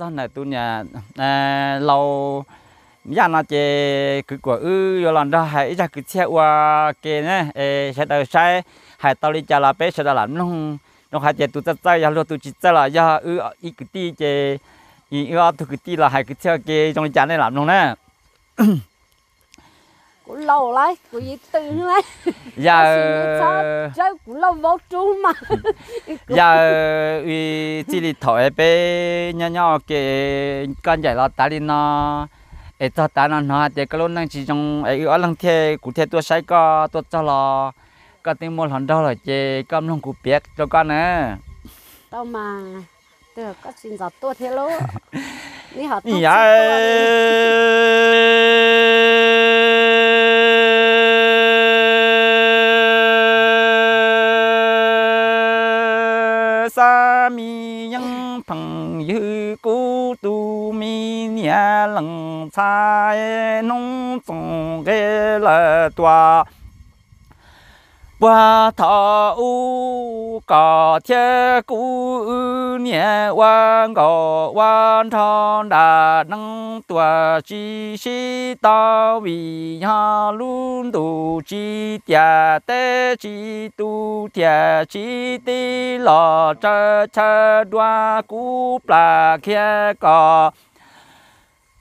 cho nên tôi nhà lâu giờ nó chơi cứ của ư rồi làm ra hãy ra cứ xe qua kia nè sẽ đầu sai hãy tao đi chả là bé sẽ đầu làm nông nông hãy chơi tụi ta tay giờ luôn chỉ chơi là giờ ư ít cái ti chơi ít ư tụi cứ ti là hãy cứ chơi kia trong chả này làm nông nè của lâu lấy cũng gì từ lấy giờ chơi cũng lâu vô trú mà giờ vì chỉ là thổi bé nhỏ nhỏ cái con giải lo ta đi nó ấy cho ta nó nó thì cái lúc năng chỉ trong ấy ở lăng thế cụ thể tôi sai co tôi cho lo có tiếng mua hòn đó là chê cơm lòng cụ biết cho con nữa đâu mà được có xin giọt tôi thế lố đi học tôi lần sai nông tổng ghê là tòa qua thọ u cỏ che cũ nhẹ quan cỏ quan thon đà năng tòa chi si tao vì ha luôn tu chi tià tế chi tu tià chi ti lò cha cha đoa cũ bà kia cỏ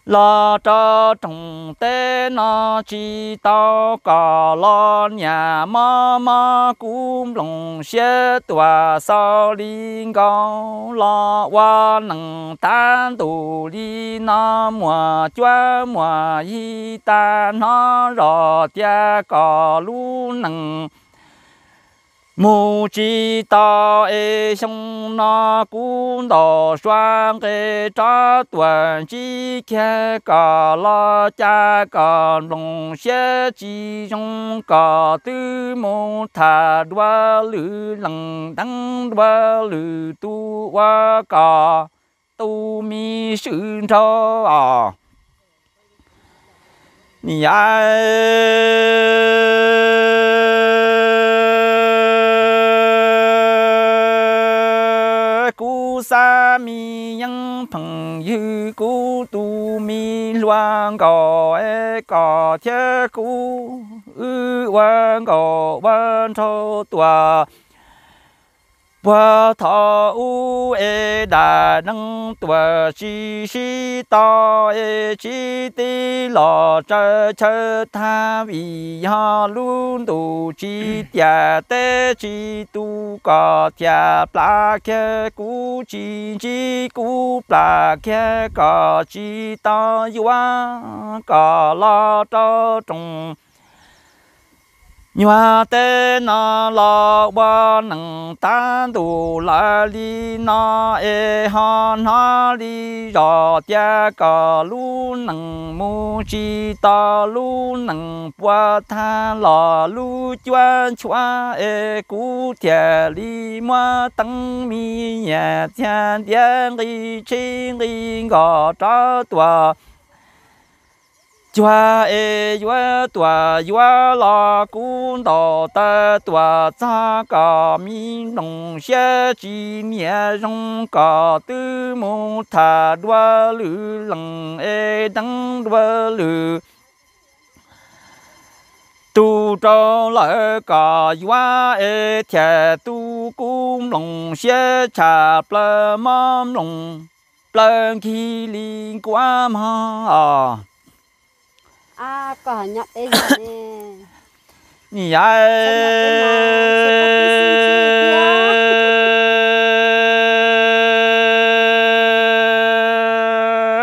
lo cho trồng tế nó chỉ tao cả lo nhà mơ mơ cũng lòng xe tòa sao liên cao lo qua nặng tan tù đi nó mùa chua mùa y ta nó rò tia cả lu nặng mu chi ta e sông na cú đò xoang e cha tuần chi kia cả la cha cả đồng xe chi trong cả tư mô thà đoa lư lằng đăng đoa lư tu hoa cả tu mi sư cho à ni ai tu sa mi nhân thần dư cú tu mi loan gò e gò thế cú ư quan gò ban thô tòa và thọ u e đà năng tòa si si to e chi ti lò chơ chơ tha vì ha luôn tu chi tia te chi tu có tia pla kia cú chi chi cú pla kia có chi ta yua có lo cho trong nhòa tê nó lo ba nằng tan đủ la li nó e ha nó li rò cha cò lu nằng mu chi ta lu nằng qua tha lò lu chua chua e cú chè li mua tăng mi nhà cha đen li chi li gò trá tòa chua e chua tua chua la cún đỏ ta tua cha cả mi nông xe chỉ nhẹ rong cả tư mô thà đua lử lằng e đắng đua lử tu cho lỡ cả hoa e thè tu cung lòng xe trà plơ mâm lòng plơ khi liên quá mà à có nhặt đây nè nhỉ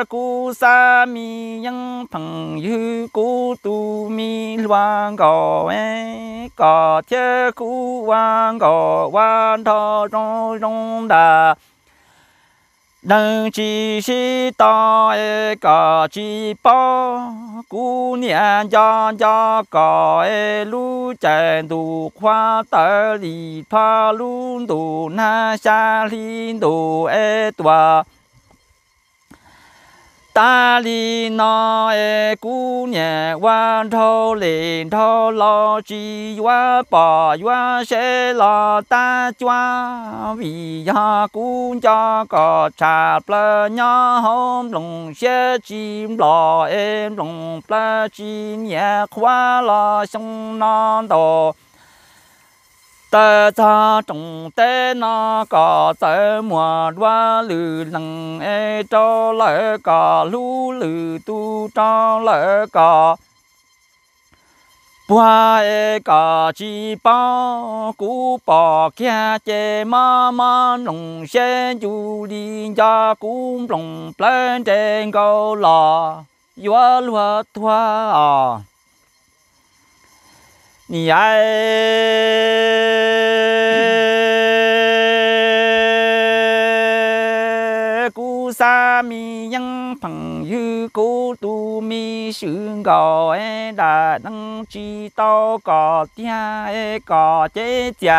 cú sa mi nhân phẳng như cú tu mi loan gò ấy gò thế cú loan gò loan thọ trong trong đà 能只是当一个鸡巴，姑娘家家搞一路真多花得里怕路多，那山里多一多。ta li no e cu nhẹ qua thô liền thô lo chi qua bò qua sẽ lo ta choa vì do cu cho cò cha plơ nhó hôm lùng sẽ chim lò em lùng plơ chim nhẹ khoa lo sông non đồ tơ cha trồng tế na cả tơ mùa đoa lử lằng e cho lỡ cả lũ lử tu cho lỡ có bùa e có chi bao cú bò kia chê ma ma nồng xe chú đi ra cú lòng plan trên câu lò yếu lúa thoa à. 呀，古萨米央朋友古都米修高哎，大能知道高点哎高姐姐。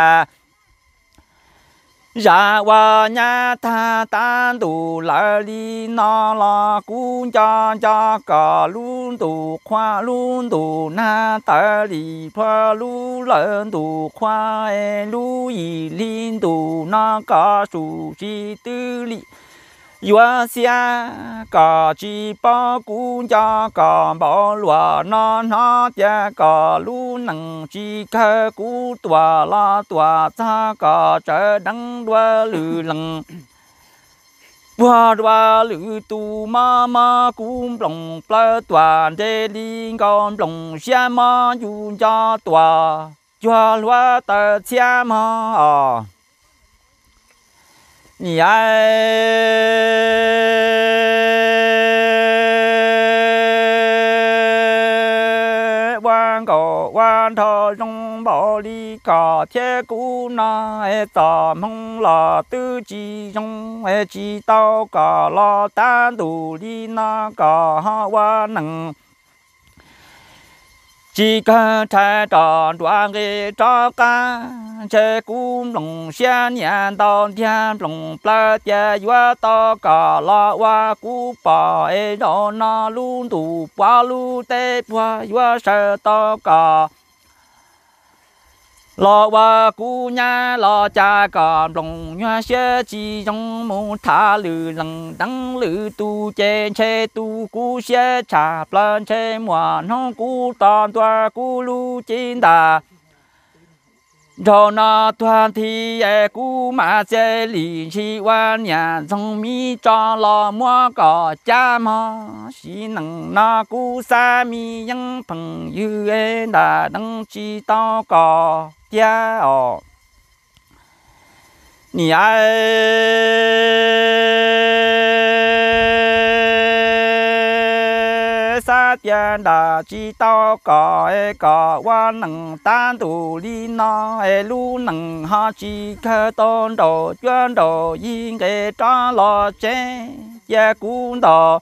让我念哒哒嘟，那里那拉公家家个鲁都宽，鲁都那大里宽，鲁人都宽哎，路一里都那个熟悉的哩。yêu xia cò chỉ bỏ cũng cho cò bỏ lúa non nó cha cò lú nặng chỉ khơ cú tua la tua cha cò chờ đắng đua lử lằng qua qua lữ tu ma ma cũng lòng plơ toàn để đi con lòng xe ma dù cho tòa cho loa tờ xe ma nhà quan cổ quan thọ trong bảo lý cả thế cũ na e tà mong là tư chi trong e chi tao cả lo tan đủ đi na cả hoa năng chỉ cần thay tròn đoàn cái cho ca chế cũng lòng xe nhận đón thiên lòng bá chế vua to cả lo hoa cú bỏ ấy đó nó luôn đủ bao lu tê bao vua sợ to cả lò và cú nhà lò cha còn lòng nhà xe chi trong mù thả lử lăng đắng lử tu chê che tu cú xe cha plan che mùa nó cú tòn toa cú lu chín đà cho nó toàn thì e cú mà xe lì chi qua nhà trong mi cho lò mua cỏ cha mò xí nằng nó cú xa mi những phẳng như e đà đăng chi to cò 家哦，你爱撒边的知道搞哎搞，我能单独里那哎路能哈几个东头转头应该长老真也孤岛。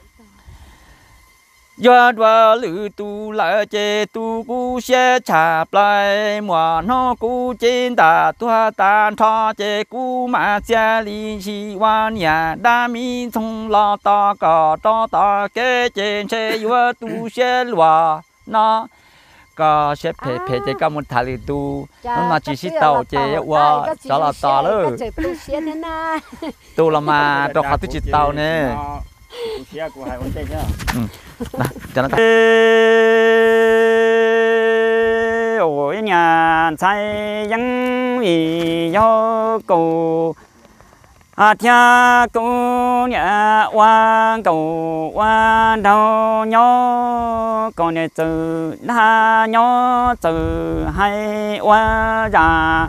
ยอดว่าลือตูลาเจตูกูเชียชาปลายมัวนหกูจินตาตัวตาทอเจกูมาเชียลีชีวานยาดามีทงลอตอกอตอตอเกเจเชยว่าตูเชีลวานะก็เชฟเพเพเจก็มุนทาลีตูนั่นมาจีชิตเาเจว่าตลอตอเลยตูละมาตอกขาตุจิตเตาเนี่ย Usia ừ. của ừ. hai con nhá. Đó, cho nó ta. Ôi nhà sai vắng vì do cầu à cha cô nhà quan cầu quan đâu nhó còn này từ đa nhó từ hai quan già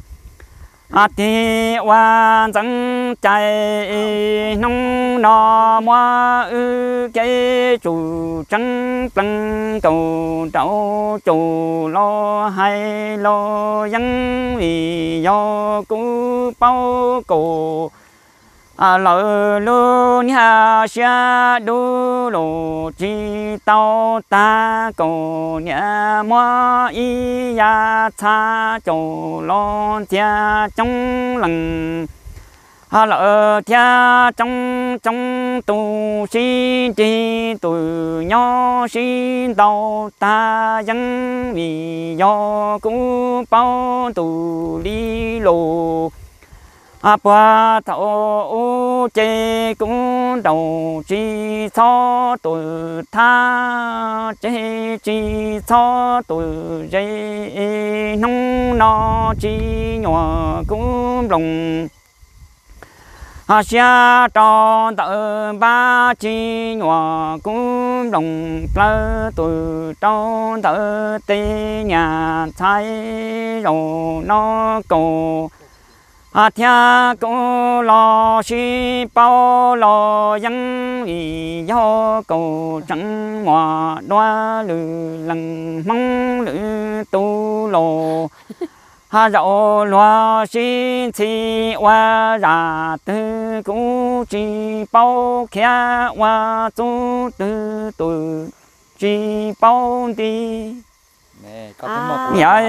à thì hoa răng chạy nông nọ mua ư cái chủ trắng trăng cầu đậu chủ lo hay lo dân vì do cú bao cổ à lỡ lu nhà xa đu lù chi tao ta cổ nhà mua y ya cha chỗ lo cha trong lần à lỡ cha trong trong tu si chi tu nhỏ si tao ta dân vì do cũ bao tu đi lù áp qua thảo ô chê cũng đầu chi so tuổi tha chê chi so tuổi dây nông nó chi nhỏ cũng lòng à xa cho tờ ba chi nhỏ cũng đồng, lơ tuổi cho tờ tê nhà thái rồi nó cầu à thia cô lo si bao lo dân vì do cầu trắng hòa đoa lư lần mong lư tu lô ha dạo lo si si hoa giả dạ tư cũ chỉ bao kia hoa tu tư tu chỉ bao đi nhỏ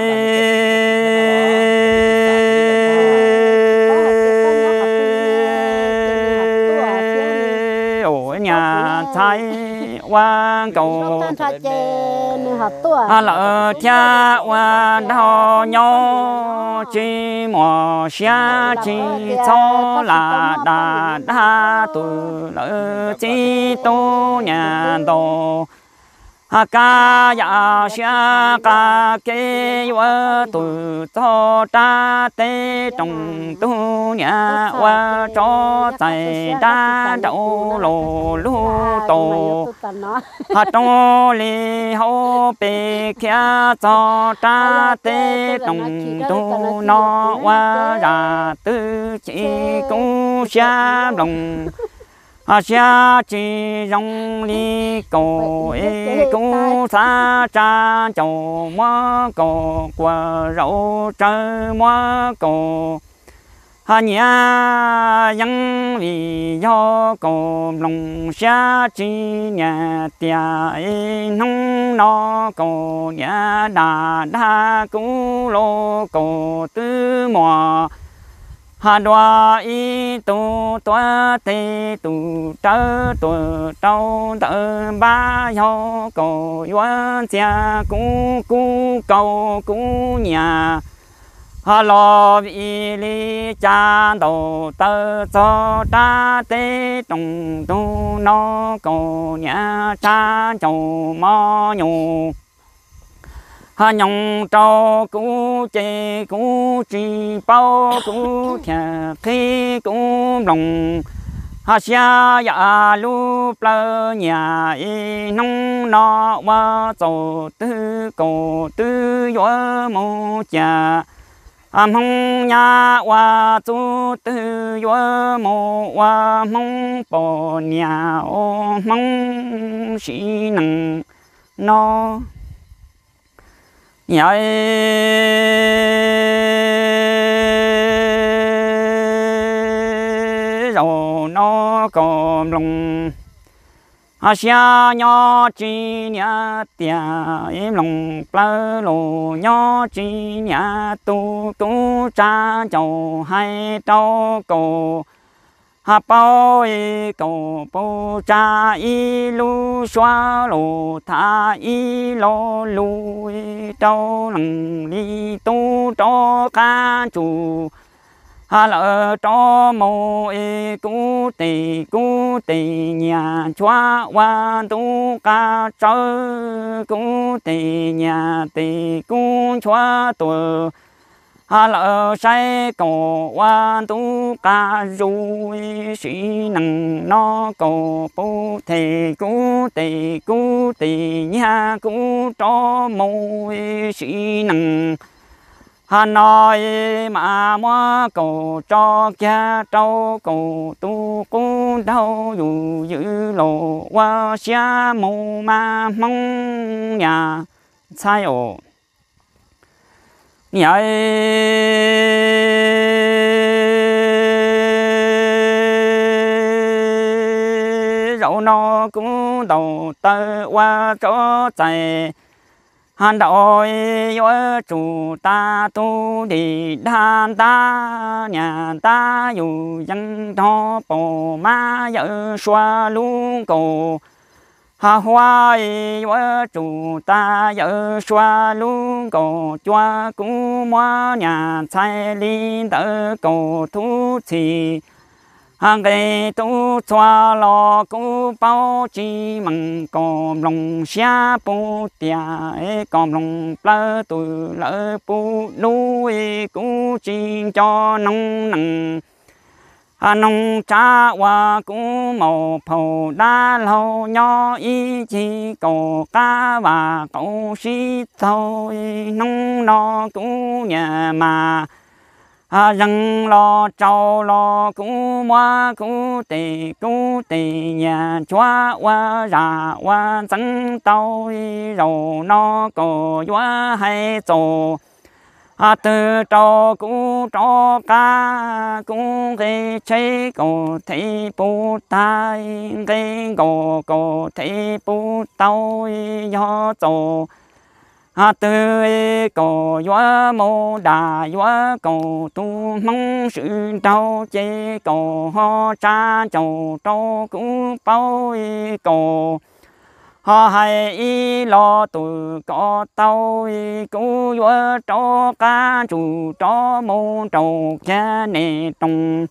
ủa nhà thái quan cầu à lỡ cha qua đau nhau chỉ mò xa chỉ cho là đà đa tu lỡ chỉ tu nhà đồ ca ya xia ca kê wa tu cho ta tê trong tu nhà wa cho tài đa đậu lô lu tổ ha to li hô bê kia cho ta tê trong tu nó wa ra tư chỉ cũng xia lòng 啊，下起容里狗一狗撒扎叫么狗过肉真么狗，啊娘因为要狗龙下起娘爹一弄那狗娘大大狗老狗子么。hà đoa y tu toa tê tu tớ tu tâu tớ ba yo cầu yuan cha cú cú cầu cú nhà hà lo vi li cha đầu tớ cho ta tê trồng tu nó cầu nhà cha chầu mo nhung ha nhong cho cú chê cú chi bao cú thà khi cú lòng ha xa dạ ya lu plơ nhà y nông nọ qua tổ tư cổ tư gió mô cha à mong nhà qua tổ tư gió mô qua mong bỏ nhà ô mong sĩ năng nó no nhói rồi nó còn lòng à xa nhỏ chi nhà tia em lòng plơ lù nhỏ chi nhà tu tu cha chầu hay cháu cầu ha bao e cầu bao cha y lu xoa lu tha y lo lu e trâu lằng đi tu cho ca chủ ha lỡ cho mô e cú tì cú tì nhà chúa qua tu ca chớ cú tì nhà tì cú chúa tuổi hà lỡ say cổ quan tú ca du sĩ nằng nó cổ bố thề cú tề cú tề nha cú cho môi sĩ nằng hà nội mà mua cổ cho cha trâu cổ tu cú đâu dù dữ lộ qua xa mù mà mong nhà sai ổ nhỏ rậu nó cũng đầu tơ qua chỗ chạy hàn đội yo chủ ta tu đi đàn ta nhà ta dù dân thọ bồ ma vợ xoa luôn cổ hà hoa ý hoa chủ ta giờ xoa luôn cổ choa cũ mua nhà sai linh tớ cổ thú thì hàng ngày tu xoa lo cũ bao chi măng còm lòng xa pu tia còm lòng lỡ tuổi lỡ pu nuôi cũ chi cho nông nặng à nông cha hoa cũ màu phù đa lâu nho ý chi cổ ca và cổ sĩ thôi nông nó cũ nhà mà à dân lo trâu lo cũ mua cũ tì cũ tì nhà chua hoa già hoa dân tàu rồi nó cổ hoa hay tổ à từ cho cũ cho ca cũng cái chế cổ thấy bù tai cái cổ cổ thấy bù tao yo tổ à từ cổ yo mô đà yo cổ tu mong sự đau chế cổ ho cha chầu trâu cũng bao cổ họ hay y lo tụ có tàu y cú vua cho cá chủ cho môn trầu cha nè trong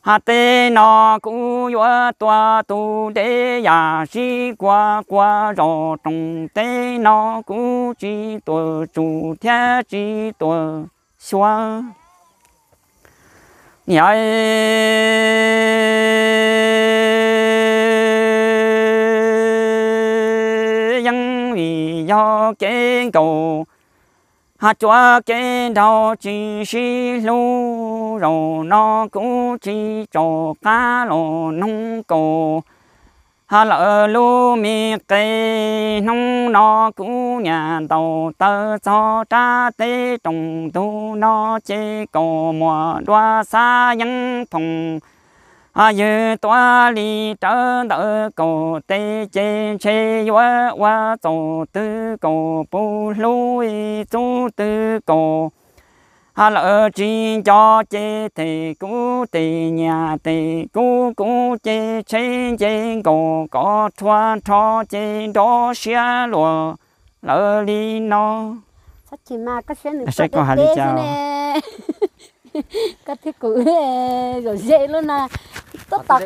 hà tê nó cú vua tua tu đế ya si qua qua rò trong tê nó cú chỉ tua chủ thế chỉ tua xóa nhảy vì do cái cầu hạt cho cái đau chỉ xí lu rồi nó cũng chỉ cho cá lò nông cầu hà lỡ lu mi cây nông nó cũng nhà tàu tơ cho cha tê trồng tu nó chỉ cầu mùa đoa xa nhắn phòng a yu toa li trở đỡ cổ tê chê chê yu wa tổ tư cổ bu lui tu tư cổ a lỡ chi cho chê thì cú tì nhà thì cú cú chê chê chê cổ có thoa cho chê đó xia lùa lỡ li nó sách chỉ mà có sẽ được à, sẽ có hai chào có thiết cụ rồi dễ luôn à tôi tật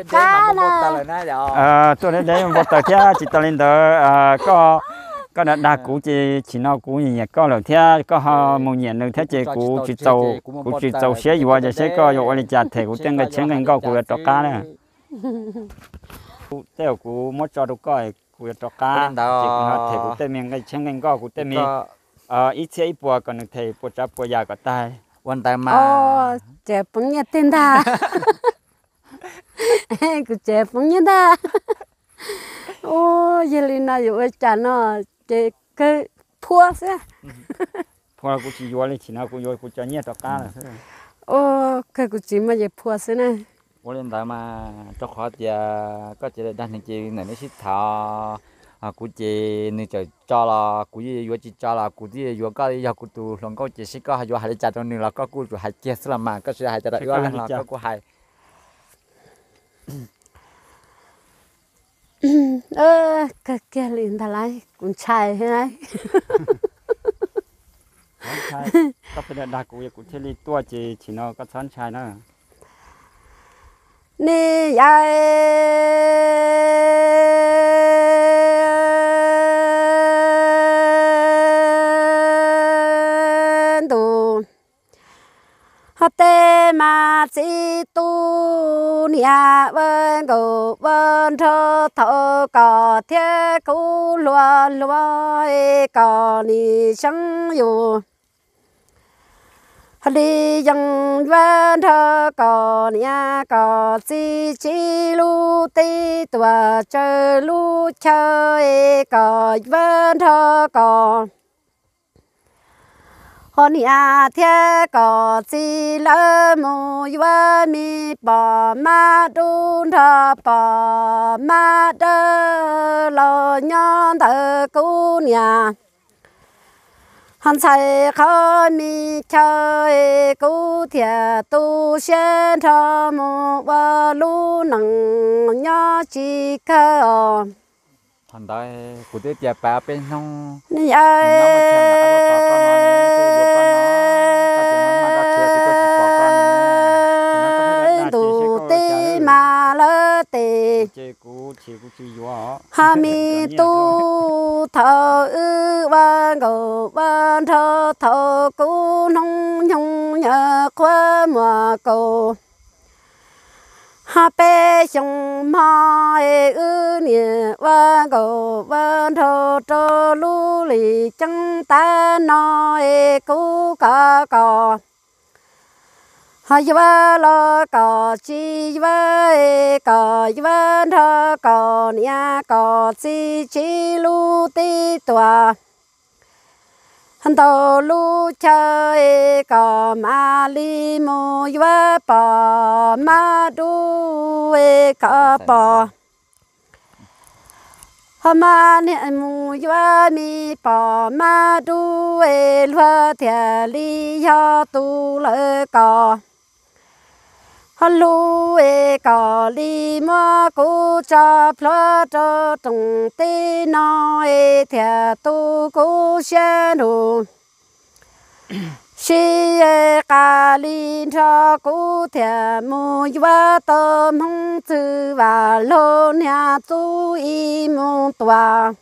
nè ờ tôi đến đấy một tờ kia chỉ tờ lên tờ à, có có đợt đa cũ chỉ chỉ nó cũ gì nhỉ có lần thế có họ một nhỉ lần thế chỉ cũ chỉ tàu cũ chỉ tàu xe gì vậy sẽ có rồi lên chặt thể của tiếng cái tiếng cái có của tờ cá nè theo của mất cho được coi của tờ cá chỉ có thể của tên miệng cái tiếng cái có của tên miệng ờ ít xe ít bùa còn thể bùa chắp bùa già có tai quan tai mà ờ chè bún nhật tên ta cứ chế phong như ta ô Yelena yêu ấy chả nó chế cái thua thế thua cũng chỉ yêu lên chỉ nào cũng yêu cũng chả nhẹ tao cá là ô cái cũng chỉ mà chế thua thế này ô lên đó mà cho khó thì có chế đan thành chế này nó xịt thọ à cũng chế nên cho cho là cũng như chỉ cho là cũng như yêu cái yêu cũng tu lòng có chế xịt có hay yêu hay cha cho nên là có cũng hay chế là mà có sẽ hay cho đó yêu là có hay ơ cái kia liền thà lại cũng chạy thế này có phải là đặc của cũng chơi đi tua chỉ chỉ nó có sán chạy nữa nè ai tu hát tê mà chỉ tu nhà bên cổ bên thơ thọ cò thế cũ lúa lúa cò ni chẳng dù đi dòng bên thơ cò nhà cò chi chi lu ti tòa chơi lu chơi cò bên thơ cò hôn nhà thế có chỉ lỡ mù vợ mi bỏ má đun thọ bỏ má đơ lo nhon thờ cú nhà hắn say khó mi chơi cú thìa tu sen thọ mù vợ lu nặng nhó chỉ khờ thằng đây cụ tiết bà bên nông nè ha mi tu thọ ư ba ngầu ba thọ thọ cú nông nhung nhờ khoa mùa cầu ha pe chung ma e ư ni ba cầu ba thọ cho lu lì chẳng ta nói e cú cả cò hai vợ lo cò chi vợ cò vợ thơ cò nhà cò chi chi lu ti tòa hắn tàu lu chơi cò ma li mô vợ bò ma đu cò dạ, dạ, dạ. bò ma nè mu yo mi pa ma du e lu thia li yo tu le ko lu e có li mơ cú cha plơ cho trùng tê nó e thia tu cú xe nụ si e ca li cho cú thia mu và tơ mong chữ và lô nhà chú y mong tòa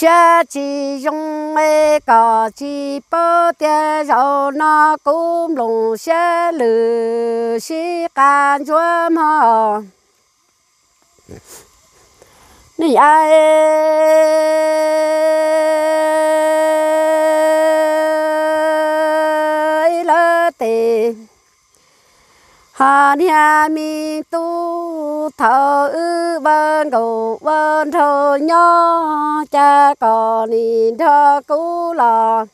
xa chỉ dùng mê cỏ chỉ bơ tia rồi nó cũng lùng xa lử xí can chúa mà, nị ai lơ tiền hà nhà mi tu thờ ư bên cầu bên thờ nho cha còn đi thờ cú lò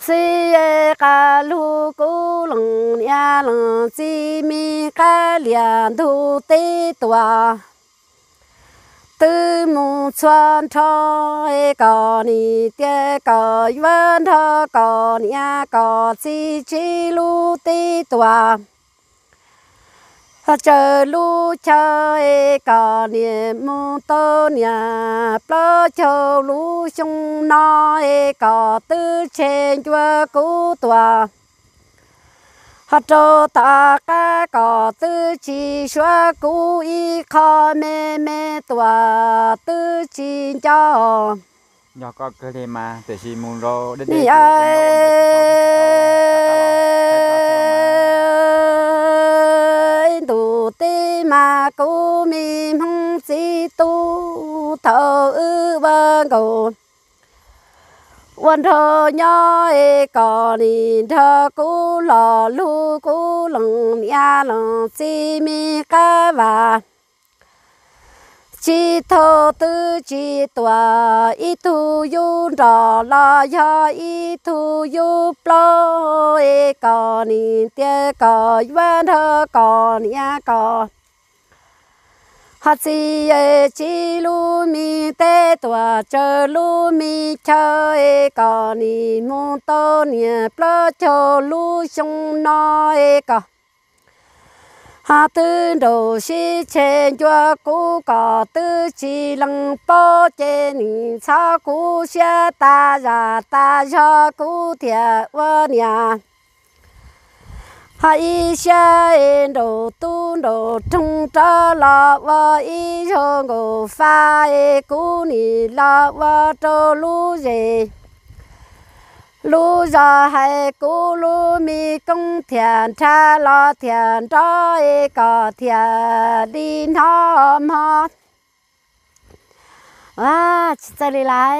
si e ca lu cú lằng nhà lằng si mi ca liền thu tê tòa tư mù xuân cho có ni tiê có vân thơ có ni a có chi chi lu ti tòa chờ lu chơi có ni mù tô nhà plơ chờ lu chung nói có tư trên chua cú tòa họ cho ta cá cỏ tư chỉ xóa cú y kho mê mê tòa tư chỉ cho nhỏ có cơ thể mà để chỉ muốn rồi đến đây đủ tê mà cú mi mong si tu thở ư vâng cầu mi วันเธอย่อเอก่อนี่เธอกูหล่อลูกูหลงมีอาหลงซีมีกะว่า chi thô tư chi tòa y thu yu rò la ya y thu yu plo e cò ni tia cò yuan thơ cò ni a cò hát si ye chi lu mi te tua chờ lu mi chờ e có ni mu to ni plơ chờ lu sung no e có hà tư đồ si chê cho cú có tư chi lăng po chê ni sa cú xe ta ra ta cho cú thiệt vơ nhà hai xe en đồ tu đồ trung trơ lọ vơ y cho ngủ pha e cú nì lọ vơ trô lú dề lú giờ hay cú lú mi công thiền cha lọ thiền trơ e cỏ thiền đi nó mò à chị ta đi lại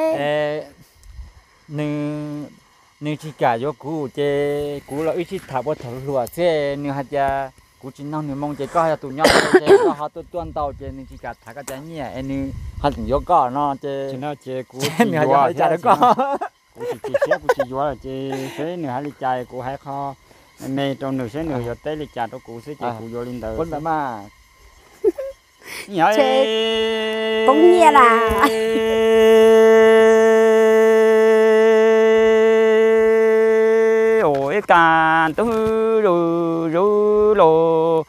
nếu chỉ cả cho cú chế cú là ít chỉ thả bao thầu lúa chế nếu hạt gia cú chỉ nông nếu mong chế có hạt tụ nhau chế có hạt tụ tuân tàu chế nếu chỉ cả thả cái chén nhỉ em nếu hạt tụ gió có nó chế chỉ nó chế cú chỉ gió chế được có cú chỉ chỉ xếp cú chỉ gió là chế thế nếu hạt lì chài cú hay kho mẹ trong nửa xế nửa giờ tới lì chài đó cú xế chế cú vô lên đời quân mà nhớ chế công nghe là ít cả tu rù rù lô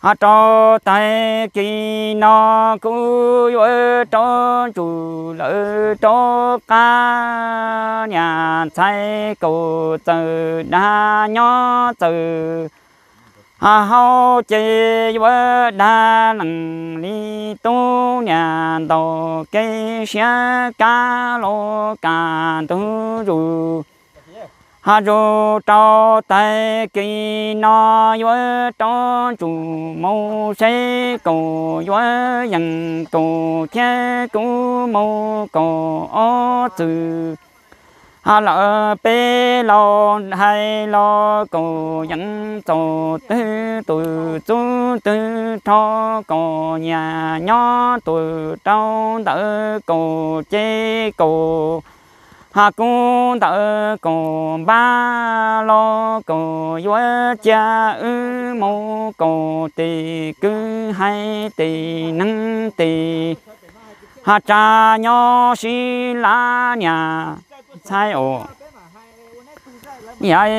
à cho tay chi nó cứ ở cho chú lỡ cho ca nhà thay cổ từ đa nhó từ à hô chê vơ đa lằng ni tu nhà đồ cây xe ca lô ca tu rù ha jo cho tay kỳ no yo cho chủ mô sẽ cổ yo nhân cổ che cổ mô cổ ô từ ha lợ bê lo hay lo cổ dân tổ tư tự chú tư cho cổ nhà nhỏ tự trâu đỡ cổ chê cổ hà cô tờ cô ba lo cô vua cha ư mô cô tì cứ hay tì nâng tì hà cha nho si la nhà sai ồ nhảy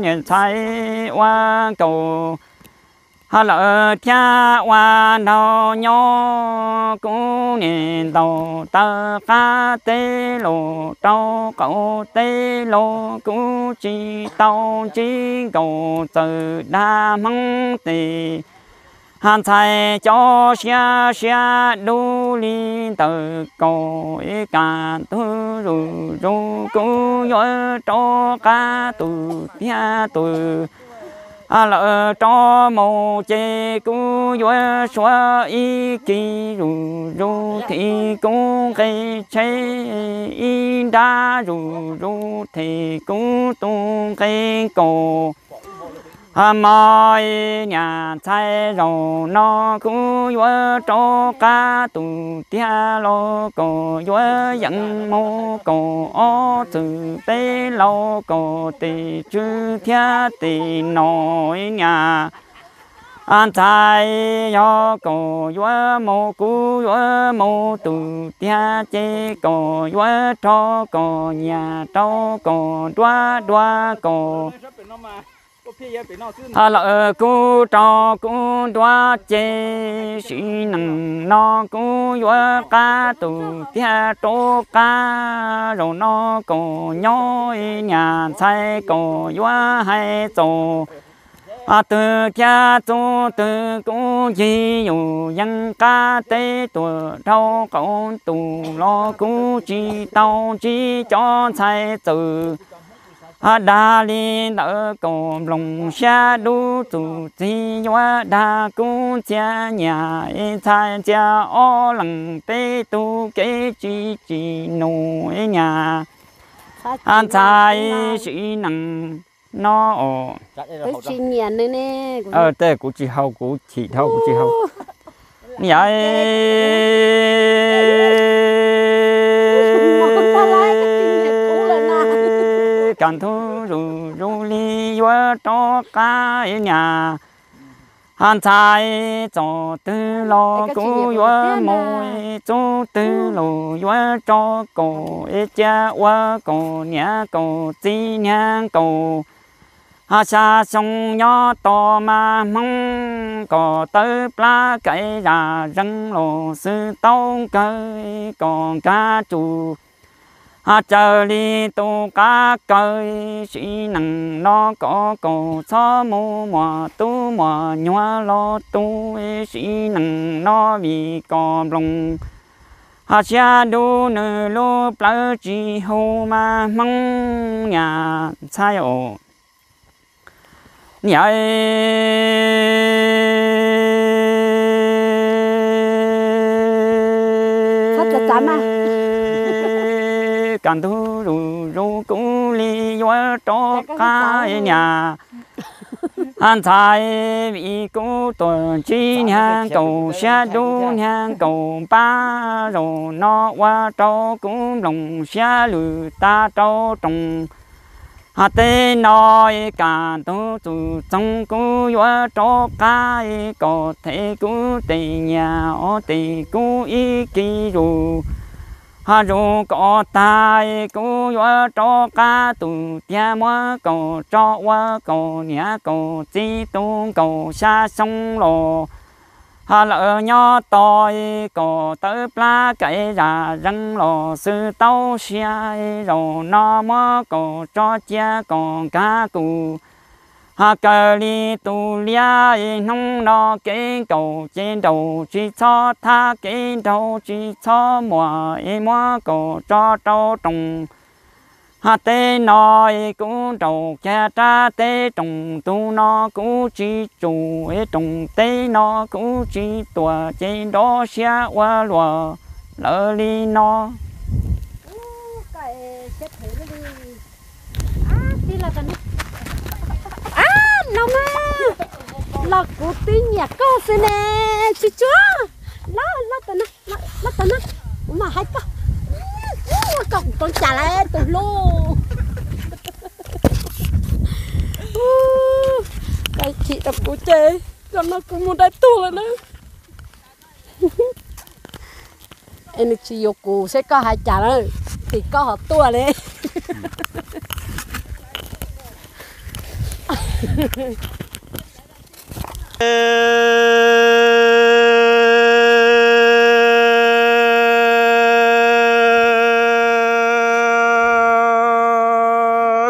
nhận sai qua cầu hà lỡ cha hoa nó nhó cũng nền đầu ta cá tê lô trâu cậu tê lô cũng chỉ tàu chỉ cầu từ đa măng tì, hàn thầy cho xe xe đu li từ cổ ý cả thứ rù rù cũng nhớ cho cá tù tia tù à lỡ cho màu chè cũ gió xóa y kỳ rù rù thì cũng cây chế y đa rù rù thì cũng tung cây cổ mọi nhà chạy rồi nó cũng vỡ cho cá tù tia lô cổ vỡ dẫn mô cổ ô từ bê lô cổ tì chư tia tì nội nhà an thai yo cổ yo mô cú yo mô tu tia chê cổ yo cho cổ nhà cho cổ đoá đoá cổ à lợ cô trò cô đoa chê sĩ nằng nó cô doa ca tù tia tố ca rồi nó cô nhói nhà say cô doa hay tổ à từ cha tu từ cô chi dù dân ca tê tu đâu cậu tu lo cô chi tao chi cho say từ đa li đỡ cổ lòng xa đu tụ chi hoa đa cú cha nhà e thai cha o lằng tê tu kế chi chi nô e nhà an thai sĩ năng nó dạ, ồ chi nhà nữa nè ờ tê của chị hậu của chị hậu của chị hậu dạ. nhà chẳng thu rủ rủ li vợ cho cái nhà hàn trai cho tư lo cô vợ mồi cho tư lo vợ cho cô cha vợ cô nhà cô chị nhà cô hà sa sông nhỏ to mà mong có tớ pla cái ra răng lô sư tông cây còn cá chuột à chờ đi tu cá cơi sĩ nặng nó có cầu cho mù mùa tu mùa nhua lo tu sĩ nặng nó vì có lòng à cha đu nữ lô plơ chi hô ma mong nhà sai ổ nhảy phát là tám à chẳng thu rủ rủ cũng li yo cho cái nhà an thái bị cố tuần chi à. nhang cầu xe đu nhang cầu ba rồi nó qua cho cũng lòng xe lử ta cho trồng hà tê nói cả tu tu trong cú yo cho cái có thể cú tì nhà ô tì cú ý kỳ rồi ha dù có tài cú yo cho cá tu tia mua cầu cho qua cầu nhà cầu chi tu cầu xa sông lộ hà lỡ nho tôi có tớ pla cái già răng lò sư tâu xia rồi nó mua cầu cho chia còn cá cụ ha cờ li tu lia y nông nó kế cầu trên đầu chỉ cho tha kế đầu chỉ cho mùa y mùa cầu cho trâu trồng ha tê nó y cũng đầu cha cha tê trồng tu nó cũng chỉ chủ y trồng tê nó cũng chỉ tua trên đó xe qua lúa lỡ li nó cái chết thử đi à tí là cái nó mà là cụ tí nhà có xe nè chị chúa nó nó tên nó nó tên nó mà hay có cộng con trả lại tụi lô đây chị đập cụ chê con nó cũng muốn đại tu rồi nữa energy yoku sẽ có hai trả rồi thì có họ tua đấy Ờ,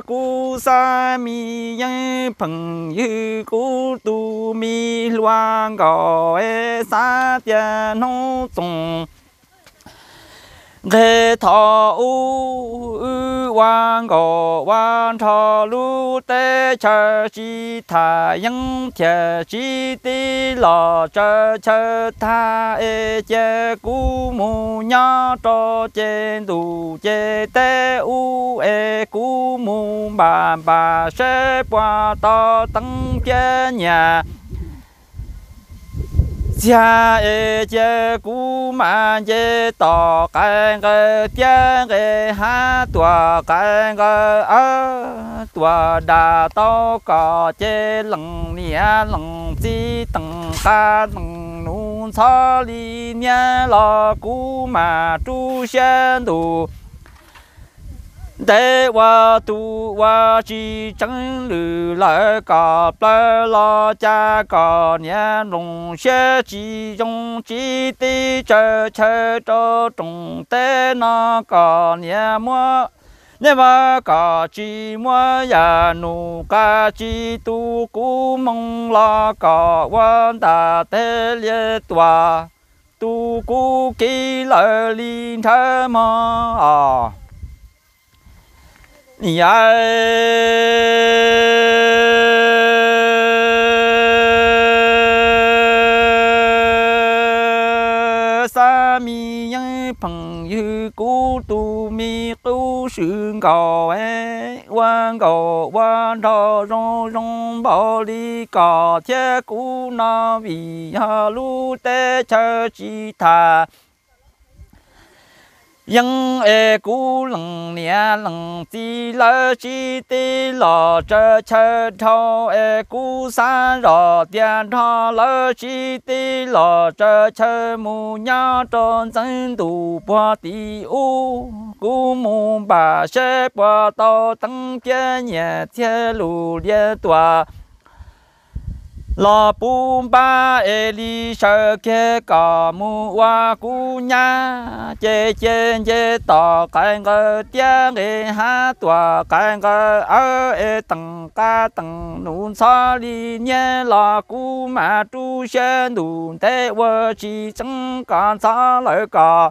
cú sa mi yang phẳng như cú tu mi loang gò e sa tia nô tùng ghê thọ u quang cổ quan thọ lu tê chờ chi thả nhân thiệt chi tí lò chờ chờ tha ê chê cú mù nhá cho chê đủ chê tê u ê cú mù bà bà sẽ qua to tăng chê nhà cha e che cú mà che to cái cái cha cái ha tua cái cái a tua đa to có che lăng nia lăng chi tăng ca lăng nu sa li nia lo cú mà chú sen tu để wa tu wa chi chẳng lử lại cả bla la cha cả nhà nông xe chỉ dùng chỉ ti chờ chờ cho trồng tế nó cả nhà mua nhà mà cả chỉ mua nhà nụ cả chỉ tu cú mong la cả quan đà tế liệt tòa tu cú kỳ lợi linh thơ mà 呀。sa à, mi nhân bằng như cố tu mi tu sư cầu ấy quan cầu quan thọ rong rong bảo lý cầu thiết cố na vì hà lu tế ยังเอกูหลังเนี่ยหลังจีเลจีตีหล่อเจอเชิดเทาเอกูสาหล่อเตียนทอเลจีตีหล่อเจอเชิดมูญาตอนสันตูปวตีอูกูมูบ่าเชปวตอตั้งเพียเนี่ยเทลูเลียตัว lo bùm ba e li sơ kê cả mu wa cu nha chê chê chê tỏ cái ngờ tiếng e ha tòa cái ngờ ở e tầng ca tầng nún sa li nhé lo cu mà tu xe đùn tê vơ chỉ chẳng cả sa lợi cả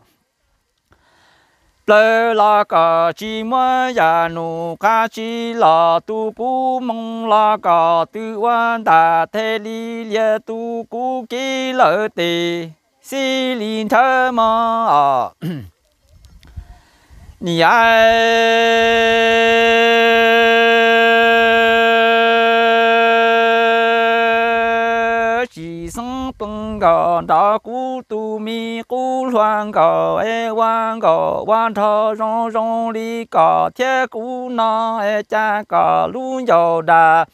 lơ la cả chi mơ ya nu ca chi la tu cú mong la cả tư quan đà thế li lia tu cú Ki lỡ tì si lin thơ mơ à ni ai bông gò đó cú tu mi cú loan gò e wan gò wan thơ rong rong đi gò thế cú nó e cha gò lu dầu đà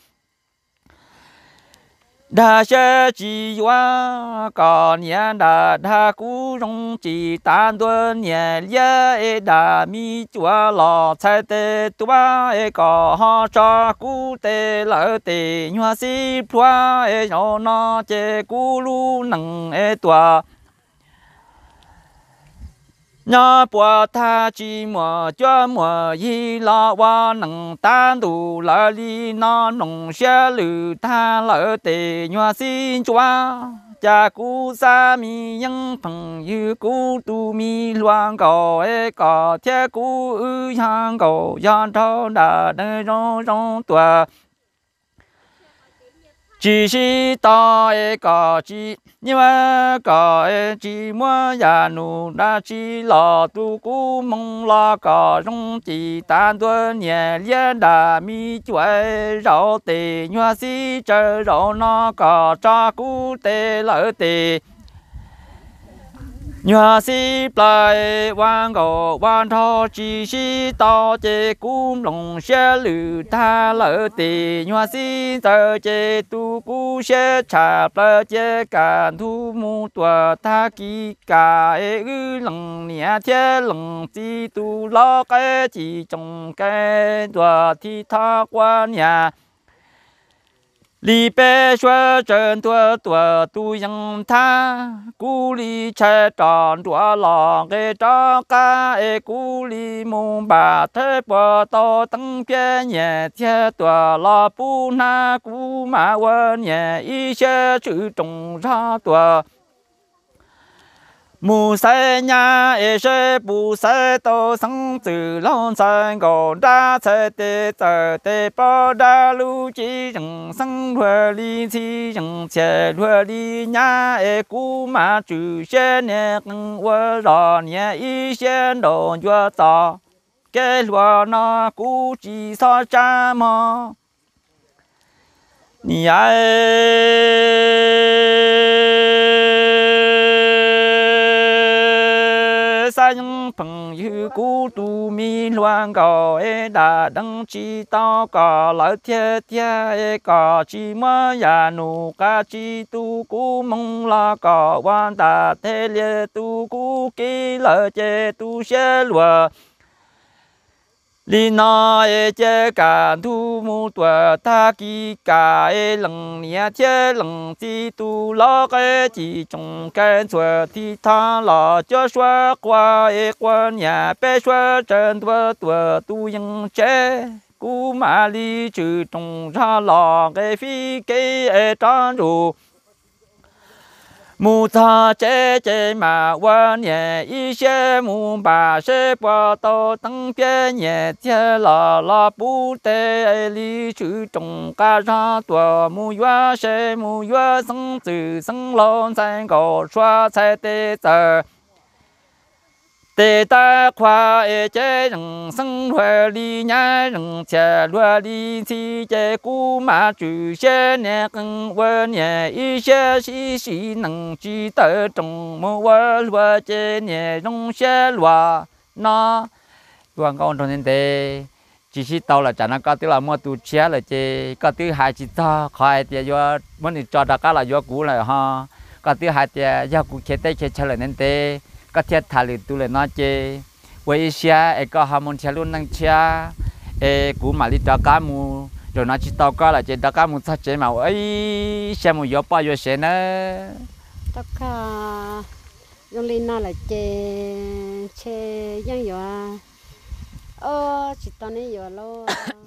đa sẽ chỉ qua còn nhà đa đa cũ rong chỉ tan tuân nhà lia e đa mi chúa lò 菜 tế tua e có ho cho cũ tế lỡ tế nhua si pua e nhỏ nó chê cũ lu nằng e tua nhà bùa tha chỉ mùa cho mùa y lo wa nằng tan đủ lỡ li nó nồng xe lử tha lỡ tề nhòa xin chua cha cú sa mi nhân phẳng như cú tu mi loan cầu e cầu thế cú ư hàng cầu gian thâu đà nơi rong rong tua chỉ chỉ ta e có chỉ nhưng mà có e chỉ mua nhà nụ đã chỉ lo tu cú mong lo có trong chỉ ta tu nhẹ liên đã mi chuối rau tề nhua si chờ rau nó có cho cú tề lỡ tề nhòa si plai wang go wan tho chi si to che kum long xe lử tha lỡ tì nhòa si tờ che tu cu xe cha plơ che can thu mu tòa ta ki ca e ư lăng nia che lăng ti tu lo cái chỉ trong cái tòa thi tha quan nha 李白说：“真多多都用它，故里才长多浪个长干，哎，故里梦把太波到东边年天多老不难，故马我年一些就种上多。” mù sê nhà ê sê bu sê tô sẵn từ long sân gò đa sê tê tờ tê bò đa lu chi chẳng sẵn hùa li chi chẳng chè hùa li nhà ê cú mà trừ sê nè ngân hùa lò nhẹ y sê đồ hùa tò kê hùa nó cú chi so cha mò Nhạy nhân phẳng hư cú tu mi loan gò e đà đăng chi to cò lỡ thiê thiê e cò chi mơ ya nụ ca chi tu cú mong la cò quan đà thế liê tu cú kí lỡ chê tu xe lùa li na e che ka thu mu tua ta ki ka e lăng nia che lăng ti tu la ke chi chung ke chua ti tha la cho shua qua e qua nhà pe shua chen tua tua tu yang che cú ma li chữ trong ra la ke phi ke e trang ru mu tha chế chế mà quan nhẹ y chế mu bà chế qua tô tăng bia nhẹ thế là là bu tê lý chữ trồng ca ra tua mu yua chế mu yua sinh tử sinh lon sinh cổ xoa chế tê tờ tế ta khoa ê chế rằng sân huệ li nhá rằng chè lua li si chế cú mà chủ xe nè cưng huệ nè y xe si si năng chi tờ trong mô huệ lua chế nè rong xe lua nó đoàn con trong nên tế chỉ chỉ tàu là chả nó có tức là mua tu chia là chế có thứ hai chỉ ta khỏi thì do muốn cho đặc là do cũ là ha có thứ hai thì do cũ chế tế chế chơi là nên tế ก็เทียทาลิตุเลยนะเจเวียเชียเอก็ฮาร์โมนเชลุนนังเชียเอกูมาลิตากามูเดี๋ยวนะจิตตก็ละเจตากามูสักเจมาเอ้ยเชมูยอปายอเชนะตากายังลีน่าละเจเชยังอยู่อ่ะเออจิตตอนนี้อยู่แล้ว